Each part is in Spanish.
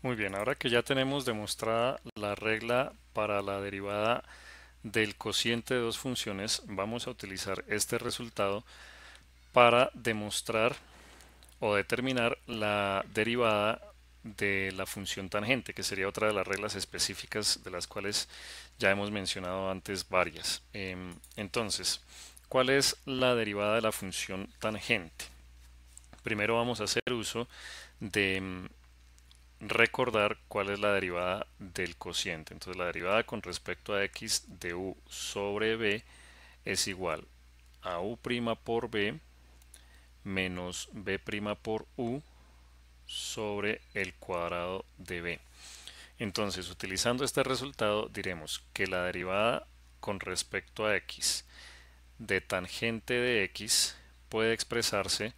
Muy bien, ahora que ya tenemos demostrada la regla para la derivada del cociente de dos funciones, vamos a utilizar este resultado para demostrar o determinar la derivada de la función tangente, que sería otra de las reglas específicas de las cuales ya hemos mencionado antes varias. Em, entonces, ¿cuál es la derivada de la función tangente? Primero vamos a hacer uso de em, recordar cuál es la derivada del cociente. Entonces la derivada con respecto a x de u sobre b es igual a u' por b menos b' por u sobre el cuadrado de b. Entonces utilizando este resultado diremos que la derivada con respecto a x de tangente de x puede expresarse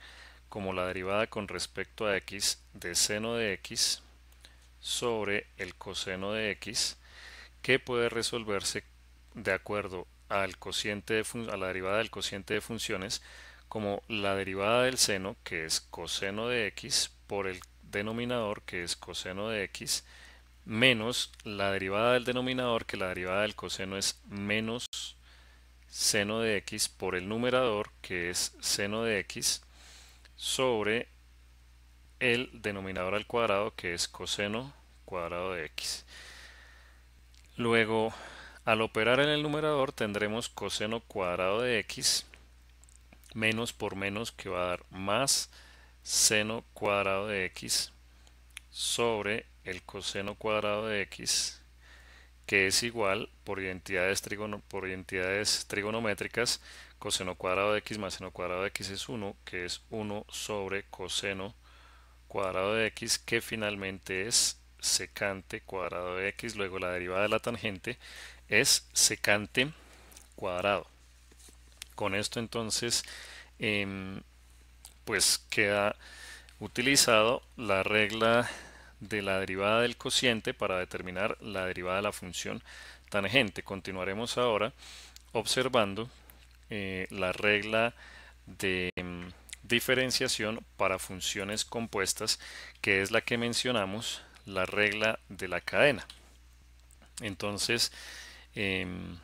como la derivada con respecto a x de seno de x sobre el coseno de x que puede resolverse de acuerdo al cociente a la derivada del cociente de funciones como la derivada del seno que es coseno de x por el denominador que es coseno de x menos la derivada del denominador que la derivada del coseno es menos seno de x por el numerador que es seno de x sobre el denominador al cuadrado que es coseno cuadrado de x. Luego, al operar en el numerador tendremos coseno cuadrado de x menos por menos que va a dar más seno cuadrado de x sobre el coseno cuadrado de x que es igual por identidades, por trigonométricas coseno cuadrado de x más seno cuadrado de x es 1 que es 1 sobre coseno cuadrado de x que finalmente es secante cuadrado de x, luego la derivada de la tangente es secante cuadrado. Con esto entonces em, pues queda utilizado la regla de la derivada del cociente para determinar la derivada de la función tangente. Continuaremos ahora observando eh, la regla de em, diferenciación para funciones compuestas, que es la que mencionamos, la regla de la cadena. Entonces, em,